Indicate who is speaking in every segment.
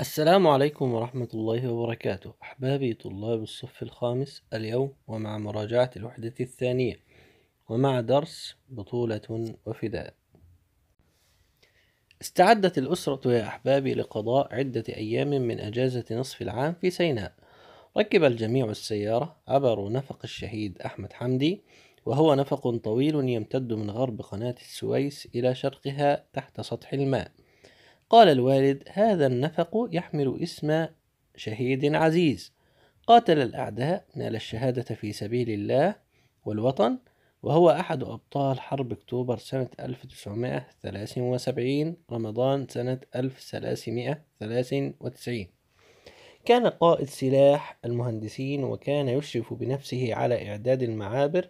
Speaker 1: السلام عليكم ورحمة الله وبركاته أحبابي طلاب الصف الخامس اليوم ومع مراجعة الوحدة الثانية ومع درس بطولة وفداء استعدت الأسرة يا أحبابي لقضاء عدة أيام من أجازة نصف العام في سيناء ركب الجميع السيارة عبروا نفق الشهيد أحمد حمدي وهو نفق طويل يمتد من غرب قناة السويس إلى شرقها تحت سطح الماء قال الوالد هذا النفق يحمل اسم شهيد عزيز قاتل الأعداء نال الشهادة في سبيل الله والوطن وهو أحد أبطال حرب أكتوبر سنة 1973 رمضان سنة 1393 كان قائد سلاح المهندسين وكان يشرف بنفسه على إعداد المعابر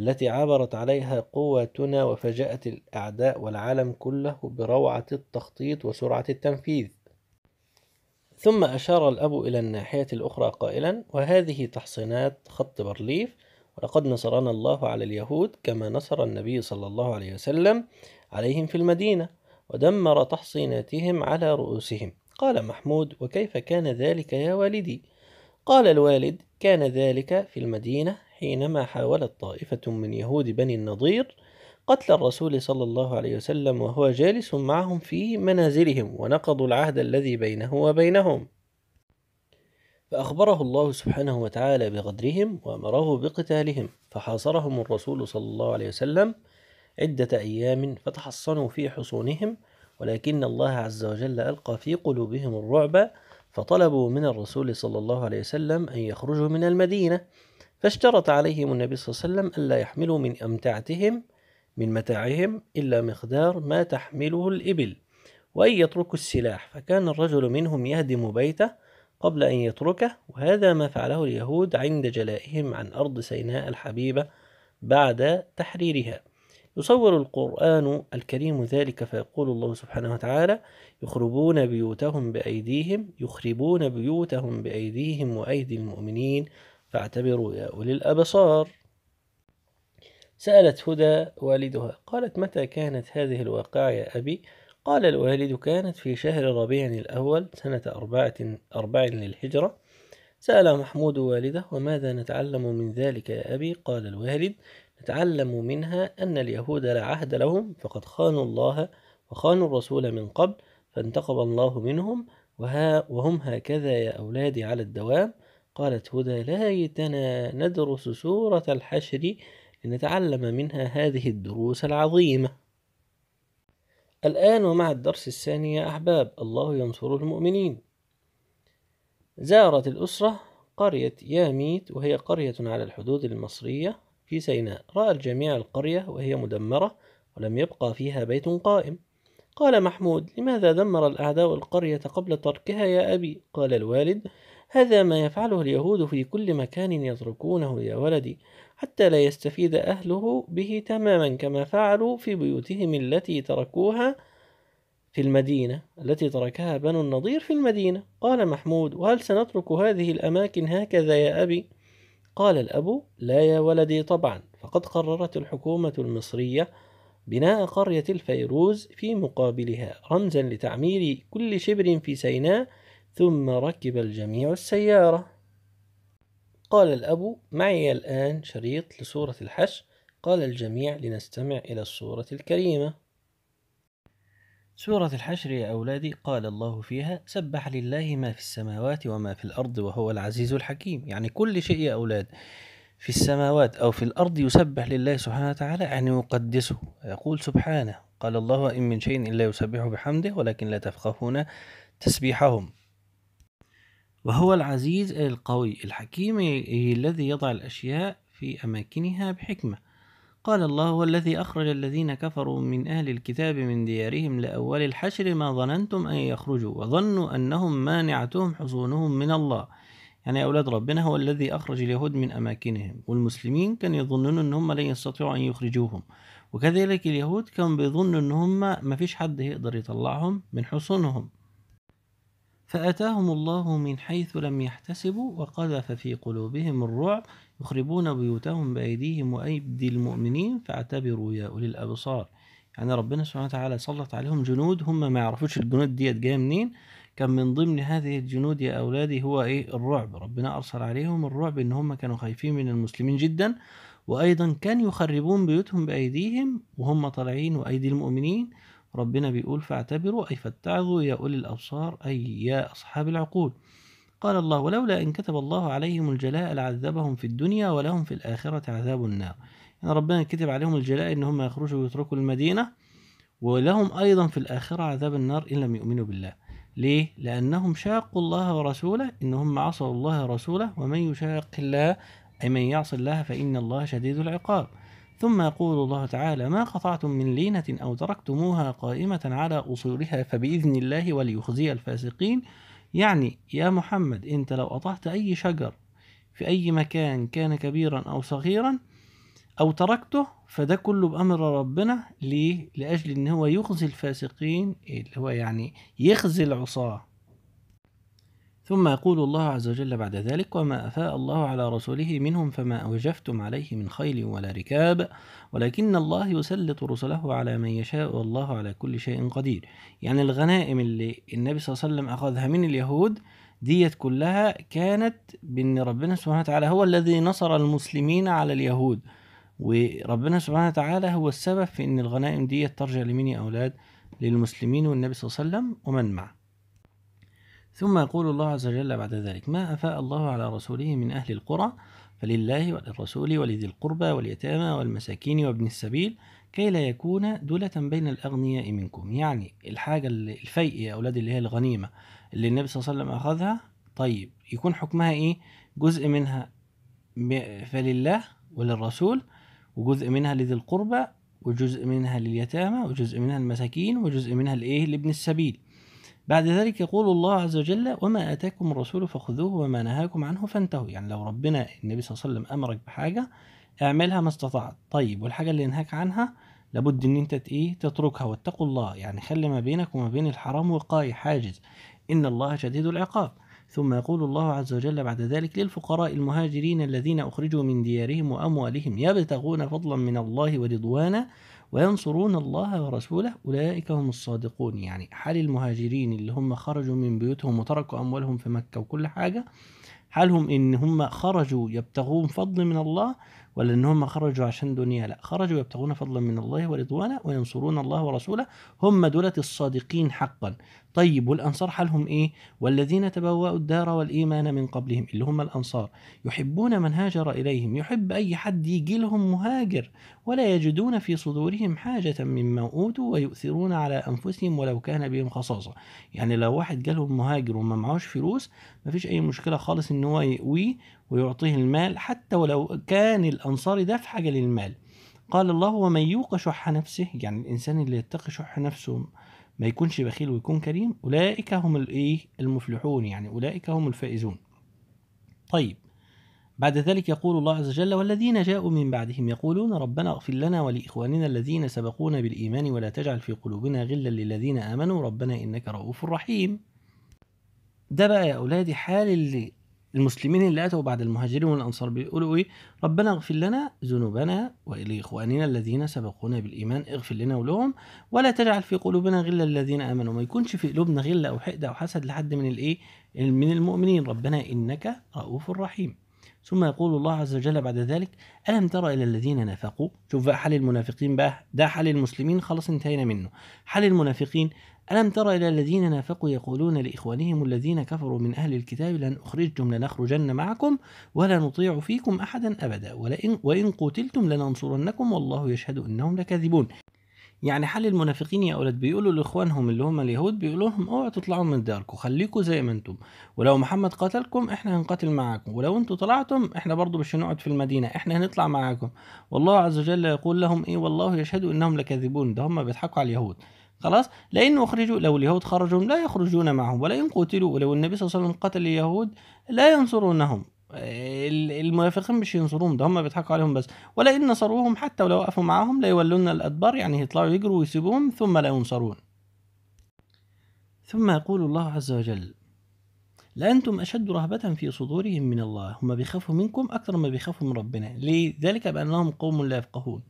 Speaker 1: التي عبرت عليها قوتنا وفجأت الأعداء والعالم كله بروعة التخطيط وسرعة التنفيذ ثم أشار الأب إلى الناحية الأخرى قائلا وهذه تحصينات خط برليف ولقد نصرنا الله على اليهود كما نصر النبي صلى الله عليه وسلم عليهم في المدينة ودمر تحصيناتهم على رؤوسهم قال محمود وكيف كان ذلك يا والدي قال الوالد كان ذلك في المدينة حينما حاولت طائفة من يهود بني النضير قتل الرسول صلى الله عليه وسلم وهو جالس معهم في منازلهم ونقضوا العهد الذي بينه وبينهم فأخبره الله سبحانه وتعالى بغدرهم وأمره بقتالهم فحاصرهم الرسول صلى الله عليه وسلم عدة أيام فتحصنوا في حصونهم ولكن الله عز وجل ألقى في قلوبهم الرعب فطلبوا من الرسول صلى الله عليه وسلم أن يخرجوا من المدينة فاشترط عليهم النبي صلى الله عليه وسلم ألا يحملوا من أمتعتهم من متاعهم إلا مقدار ما تحمله الإبل وأن يتركوا السلاح فكان الرجل منهم يهدم بيته قبل أن يتركه وهذا ما فعله اليهود عند جلائهم عن أرض سيناء الحبيبة بعد تحريرها يصور القرآن الكريم ذلك فيقول الله سبحانه وتعالى يخربون بيوتهم بأيديهم يخربون بيوتهم بأيديهم وأيدي المؤمنين فاعتبروا يا أولي الأبصار سألت هدى والدها قالت متى كانت هذه الواقعة يا أبي؟ قال الوالد كانت في شهر ربيع الأول سنة أربعة, أربع للهجرة سأل محمود والده وماذا نتعلم من ذلك يا أبي؟ قال الوالد نتعلم منها أن اليهود لا عهد لهم فقد خانوا الله وخانوا الرسول من قبل فانتقم الله منهم وها وهم هكذا يا أولادي على الدوام قالت هدى ليتنا ندرس سورة الحشر لنتعلم منها هذه الدروس العظيمة الآن ومع الدرس الثاني يا أحباب الله ينصر المؤمنين زارت الأسرة قرية ياميت وهي قرية على الحدود المصرية في سيناء رأى الجميع القرية وهي مدمرة ولم يبقى فيها بيت قائم قال محمود لماذا دمر الأعداء القرية قبل تركها يا أبي قال الوالد هذا ما يفعله اليهود في كل مكان يتركونه يا ولدي حتى لا يستفيد أهله به تماما كما فعلوا في بيوتهم التي تركوها في المدينة التي تركها بنو النضير في المدينة قال محمود وهل سنترك هذه الأماكن هكذا يا أبي؟ قال الأب لا يا ولدي طبعا فقد قررت الحكومة المصرية بناء قرية الفيروز في مقابلها رمزا لتعمير كل شبر في سيناء ثم ركب الجميع السيارة قال الأب معي الآن شريط لسورة الحشر قال الجميع لنستمع إلى السورة الكريمة سورة الحشر يا أولادي قال الله فيها سبح لله ما في السماوات وما في الأرض وهو العزيز الحكيم يعني كل شيء يا أولاد في السماوات أو في الأرض يسبح لله سبحانه وتعالى يعني يقدسه يقول سبحانه قال الله إن من شيء إلا يسبح بحمده ولكن لا تفقهون تسبيحهم وهو العزيز القوي الحكيم الذي يضع الأشياء في أماكنها بحكمة قال الله هو الذي أخرج الذين كفروا من أهل الكتاب من ديارهم لأول الحشر ما ظننتم أن يخرجوا وظنوا أنهم مانعتهم حصونهم من الله يعني يا أولاد ربنا هو الذي أخرج اليهود من أماكنهم والمسلمين كانوا يظنون أنهم لن يستطيعوا أن يخرجوهم وكذلك اليهود كانوا بيظنوا أنهم ما مفيش حد يقدر يطلعهم من حصونهم فأتاهم الله من حيث لم يحتسبوا وقذف في قلوبهم الرعب يخربون بيوتهم بأيديهم وأيدي المؤمنين فاعتبروا يا أولي الأبصار يعني ربنا سبحانه وتعالى سلط عليهم جنود هم ما يعرفوش الجنود ديت جايه منين كان من ضمن هذه الجنود يا أولادي هو إيه الرعب ربنا أرسل عليهم الرعب إن هم كانوا خايفين من المسلمين جدا وأيضا كان يخربون بيوتهم بأيديهم وهم طالعين وأيدي المؤمنين ربنا بيقول فاعتبروا أي فاتعظوا يا أولي الأبصار أي يا أصحاب العقول قال الله ولولا إن كتب الله عليهم الجلاء لعذبهم في الدنيا ولهم في الآخرة عذاب النار يعني ربنا كتب عليهم الجلاء إن هم يخرجوا ويتركوا المدينة ولهم أيضا في الآخرة عذاب النار إن لم يؤمنوا بالله ليه؟ لأنهم شاقوا الله ورسوله إن هم عصوا الله ورسوله ومن يشاق الله أي من يعصي الله فإن الله شديد العقاب ثم يقول الله تعالى ما قطعتم من لينة أو تركتموها قائمة على أصولها فبإذن الله وليخزي الفاسقين يعني يا محمد أنت لو قطعت أي شجر في أي مكان كان كبيرا أو صغيرا أو تركته فده كله بأمر ربنا ليه؟ لأجل إن هو يخزي الفاسقين اللي هو يعني يخزي العصاة ثم يقول الله عز وجل بعد ذلك وما أفاء الله على رسوله منهم فما أوجفتم عليه من خيل ولا ركاب ولكن الله يسلط رسله على من يشاء والله على كل شيء قدير يعني الغنائم اللي النبي صلى الله عليه وسلم أخذها من اليهود ديت كلها كانت بأن ربنا سبحانه وتعالى هو الذي نصر المسلمين على اليهود وربنا سبحانه وتعالى هو السبب في أن الغنائم ديت ترجع لمين يا أولاد للمسلمين والنبي صلى الله عليه وسلم ومن معه ثم يقول الله عز وجل بعد ذلك ما أفاء الله على رسوله من أهل القرى فلله وللرسول ولذي القربى واليتامى والمساكين وابن السبيل كي لا يكون دولة بين الأغنياء منكم يعني الحاجة الفيء يا أولاد اللي هي الغنيمة اللي النبي صلى الله عليه وسلم أخذها طيب يكون حكمها إيه جزء منها فلله وللرسول وجزء منها لذي القربى وجزء منها لليتامى وجزء منها المساكين وجزء منها لإيه لابن السبيل بعد ذلك يقول الله عز وجل وما آتاكم الرسول فخذوه وما نهاكم عنه فانتهوا يعني لو ربنا النبي صلى الله عليه وسلم أمرك بحاجة اعملها ما استطعت طيب والحاجة اللي ينهاك عنها لابد ان انت ايه تتركها واتقوا الله يعني خلي ما بينك وما بين الحرام وقاي حاجز ان الله شديد العقاب ثم يقول الله عز وجل بعد ذلك للفقراء المهاجرين الذين اخرجوا من ديارهم واموالهم يبتغون فضلا من الله ورضوانا وينصرون الله ورسوله أولئك هم الصادقون يعني حال المهاجرين اللي هم خرجوا من بيوتهم وتركوا أموالهم في مكة وكل حاجة حالهم إن هم خرجوا يبتغون فضل من الله ولا إن هم خرجوا عشان دنيا لا خرجوا يبتغون فضلا من الله ورضوانا وينصرون الله ورسوله هم دولة الصادقين حقا طيب والأنصار حالهم إيه والذين تبوأوا الدار والإيمان من قبلهم اللي هم الأنصار يحبون من هاجر إليهم يحب أي حد يجي لهم مهاجر ولا يجدون في صدورهم حاجة مما أوتوا ويؤثرون على أنفسهم ولو كان بهم خصاصة يعني لو واحد جالهم مهاجر وما معهوش فلوس ما فيش أي مشكلة خالص إن هو يقوي ويعطيه المال حتى ولو كان الأنصار ده في حاجة للمال قال الله ومن يوق شح نفسه يعني الإنسان اللي يتقي شح نفسه ما يكونش بخيل ويكون كريم أولئك هم الإيه المفلحون يعني أولئك هم الفائزون طيب بعد ذلك يقول الله عز وجل والذين جاءوا من بعدهم يقولون ربنا اغفر لنا ولإخواننا الذين سبقونا بالإيمان ولا تجعل في قلوبنا غلا للذين آمنوا ربنا إنك رؤوف رحيم ده بقى يا أولادي حال اللي المسلمين اللي أتوا بعد المهاجرين والأنصار بيقولوا إيه؟ ربنا اغفر لنا ذنوبنا ولإخواننا الذين سبقونا بالإيمان اغفر لنا ولهم ولا تجعل في قلوبنا غلا الذين آمنوا ما يكونش في قلوبنا غل أو حقد أو حسد لحد من الإيه؟ من المؤمنين ربنا إنك رؤوف رحيم ثم يقول الله عز وجل بعد ذلك ألم تر إلى الذين نافقوا شوف بقى حال المنافقين بقى ده حال المسلمين خلاص انتهينا منه حال المنافقين ألم تر إلى الذين نافقوا يقولون لإخوانهم الذين كفروا من أهل الكتاب لن أخرجتم لنخرجن معكم ولا نطيع فيكم أحدا أبدا ولئن وإن قتلتم لننصرنكم والله يشهد إنهم لكاذبون يعني حل المنافقين يا اولاد بيقولوا لاخوانهم اللي هم اليهود بيقولوا لهم اوعوا تطلعوا من داركم خليكم زي ما انتم ولو محمد قتلكم احنا هنقاتل معاكم ولو انتم طلعتم احنا برضو مش هنقعد في المدينه احنا هنطلع معاكم والله عز وجل يقول لهم ايه والله يشهد انهم لكاذبون ده هم بيضحكوا على اليهود خلاص لان أخرجوا لو اليهود خرجوا لا يخرجون معهم ولئن قتلوا ولو النبي صلى الله عليه وسلم قتل اليهود لا ينصرونهم المنافقين مش ينصروهم ده هم بيضحكوا عليهم بس ولئن نصروهم حتى ولو وقفوا معاهم ليولون الأدبار يعني يطلعوا يجروا ويسيبوهم ثم لا ينصرون ثم يقول الله عز وجل لأنتم أشد رهبة في صدورهم من الله هم بيخافوا منكم أكثر ما بيخافوا من ربنا ليه؟ ذلك بأنهم قوم لا يفقهون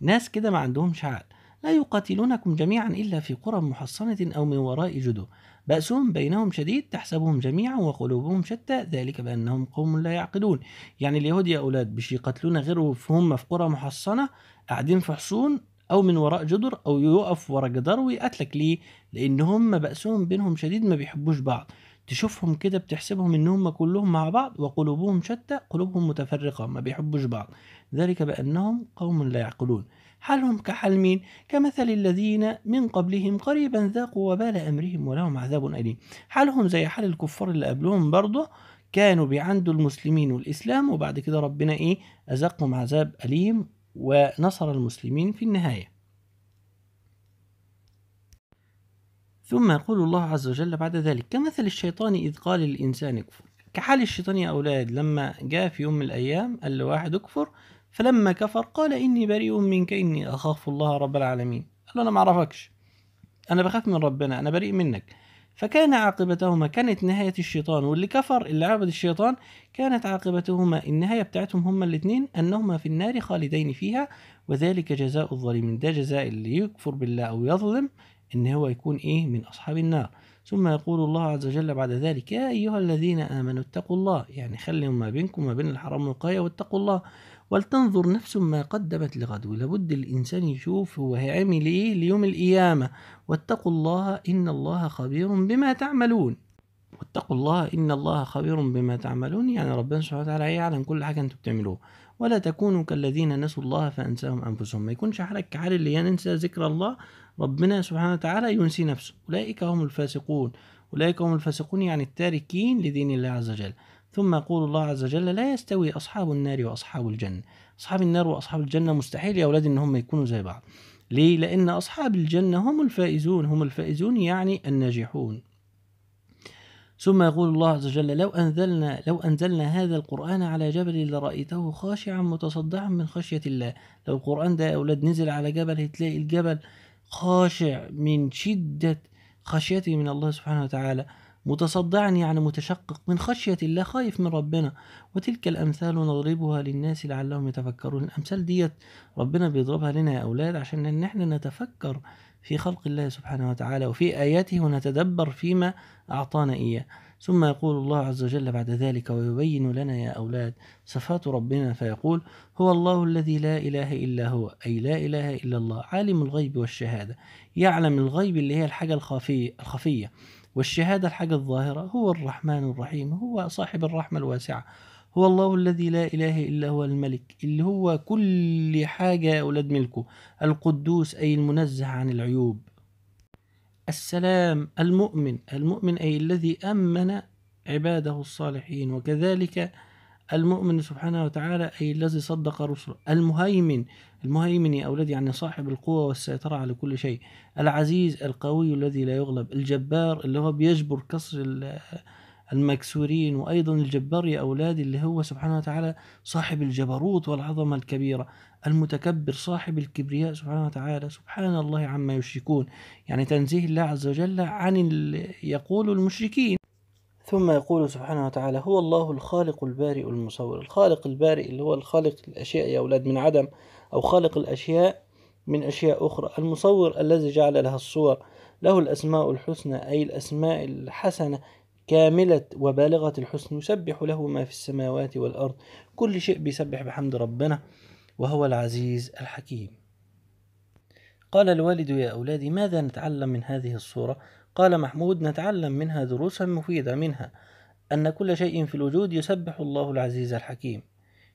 Speaker 1: ناس كده ما عندهمش عقل لا يقاتلونكم جميعا إلا في قرى محصنة أو من وراء جدر بأسهم بينهم شديد تحسبهم جميعا وقلوبهم شتى ذلك بأنهم قوم لا يعقلون يعني اليهود يا أولاد مش يقاتلون غيره فهم في قرى محصنة قاعدين في حصون أو من وراء جدر أو يقف وراء جدار ويقاتلك ليه؟ لأن هم بأسهم بينهم شديد ما بيحبوش بعض تشوفهم كده بتحسبهم ان هم كلهم مع بعض وقلوبهم شتى قلوبهم متفرقه ما بيحبوش بعض ذلك بانهم قوم لا يعقلون حالهم كحال مين كمثل الذين من قبلهم قريبا ذاقوا وبال أمرهم ولهم عذاب أليم حالهم زي حال الكفار اللي قبلهم برضه كانوا بيعندوا المسلمين والإسلام وبعد كده ربنا إيه أزقهم عذاب أليم ونصر المسلمين في النهايه ثم يقول الله عز وجل بعد ذلك كمثل الشيطان إذ قال للإنسان اكفر كحال الشيطان يا أولاد لما جاء في يوم من الأيام قال لواحد اكفر فلما كفر قال إني بريء منك إني أخاف الله رب العالمين قال له أنا ما أعرفكش أنا بخاف من ربنا أنا بريء منك فكان عاقبتهما كانت نهاية الشيطان واللي كفر اللي عبد الشيطان كانت عاقبتهما النهاية بتاعتهم هما الاتنين أنهما في النار خالدين فيها وذلك جزاء الظالمين ده جزاء اللي يكفر بالله أو يظلم إن هو يكون إيه من أصحاب النار ثم يقول الله عز وجل بعد ذلك يا أيها الذين آمنوا اتقوا الله يعني خلوا ما بينكم وما بين الحرام والقاية واتقوا الله ولتنظر نفس ما قدمت لغد لابد الإنسان يشوف هو هيعمل إيه ليوم القيامة واتقوا الله إن الله خبير بما تعملون واتقوا الله إن الله خبير بما تعملون يعني ربنا سبحانه وتعالى يعلم كل حاجة أنتم بتعملوه ولا تكونوا كالذين نسوا الله فأنساهم أنفسهم ما يكونش حالك كحال اللي ينسى ذكر الله ربنا سبحانه وتعالى ينسي نفسه أولئك هم الفاسقون أولئك هم الفاسقون يعني التاركين لدين الله عز وجل ثم يقول الله عز وجل لا يستوي أصحاب النار وأصحاب الجنة أصحاب النار وأصحاب الجنة مستحيل يا أولاد إن هم يكونوا زي بعض ليه؟ لأن أصحاب الجنة هم الفائزون هم الفائزون يعني الناجحون ثم يقول الله عز وجل لو أنزلنا لو أنزلنا هذا القرآن على جبل لرأيته خاشعا متصدعا من خشية الله لو القرآن ده يا أولاد نزل على جبل هتلاقي الجبل خاشع من شدة خشيته من الله سبحانه وتعالى متصدعا يعني متشقق من خشية الله خايف من ربنا وتلك الأمثال نضربها للناس لعلهم يتفكرون الأمثال ديت ربنا بيضربها لنا يا أولاد عشان إن إحنا نتفكر في خلق الله سبحانه وتعالى وفي آياته ونتدبر فيما أعطانا إياه ثم يقول الله عز وجل بعد ذلك ويبين لنا يا أولاد صفات ربنا فيقول هو الله الذي لا إله إلا هو أي لا إله إلا الله عالم الغيب والشهادة يعلم الغيب اللي هي الحاجة الخفية, الخفية والشهادة الحاجة الظاهرة هو الرحمن الرحيم هو صاحب الرحمة الواسعة هو الله الذي لا إله إلا هو الملك اللي هو كل حاجة أولاد ملكه القدوس أي المنزه عن العيوب السلام المؤمن المؤمن أي الذي أمن عباده الصالحين وكذلك المؤمن سبحانه وتعالى أي الذي صدق رسله المهيمن المهيمن يا أولادي يعني صاحب القوة والسيطرة على كل شيء العزيز القوي الذي لا يغلب الجبار اللي هو بيجبر كسر المكسورين وأيضا الجبار يا أولادي اللي هو سبحانه وتعالى صاحب الجبروت والعظمة الكبيرة المتكبر صاحب الكبرياء سبحانه وتعالى سبحان الله عما يشركون يعني تنزيه الله عز وجل عن يقول المشركين ثم يقول سبحانه وتعالى هو الله الخالق البارئ المصور الخالق البارئ اللي هو الخالق الأشياء يا أولاد من عدم أو خالق الأشياء من أشياء أخرى المصور الذي جعل لها الصور له الأسماء الحسنى أي الأسماء الحسنة كاملة وبالغة الحسن يسبح له ما في السماوات والأرض كل شيء بيسبح بحمد ربنا وهو العزيز الحكيم قال الوالد يا أولادي ماذا نتعلم من هذه الصورة قال محمود نتعلم منها دروسا مفيدة منها أن كل شيء في الوجود يسبح الله العزيز الحكيم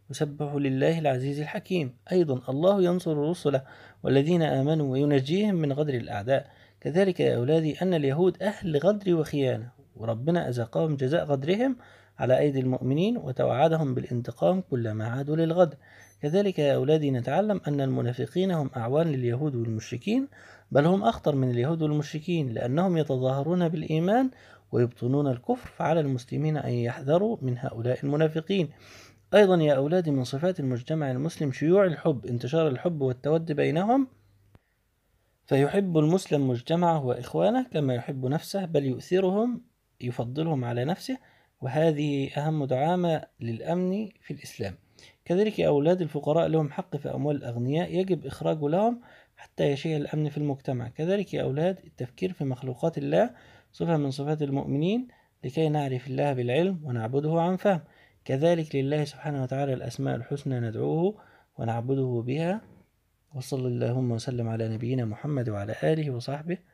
Speaker 1: يسبح لله العزيز الحكيم أيضا الله ينصر رسله والذين آمنوا وينجيهم من غدر الأعداء كذلك يا أولادي أن اليهود أهل غدر وخيانة وربنا أزقاهم جزاء غدرهم على أيدي المؤمنين وتوعدهم بالانتقام كلما عادوا للغدر كذلك يا أولادي نتعلم أن المنافقين هم أعوان لليهود والمشركين بل هم أخطر من اليهود والمشركين لأنهم يتظاهرون بالإيمان ويبطنون الكفر فعلى المسلمين أن يحذروا من هؤلاء المنافقين أيضا يا أولادي من صفات المجتمع المسلم شيوع الحب انتشار الحب والتود بينهم فيحب المسلم مجتمعه وإخوانه كما يحب نفسه بل يؤثرهم يفضلهم على نفسه وهذه أهم دعامة للأمن في الإسلام كذلك أولاد الفقراء لهم حق في أموال الأغنياء يجب إخراج لهم حتى يشيع الأمن في المجتمع كذلك يا أولاد التفكير في مخلوقات الله صفة من صفات المؤمنين لكي نعرف الله بالعلم ونعبده عن فهم كذلك لله سبحانه وتعالى الأسماء الحسنى ندعوه ونعبده بها وصلى اللهم وسلم على نبينا محمد وعلى آله وصحبه